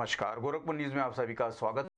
नमस्कार गोरखपुर न्यूज़ में आप सभी का स्वागत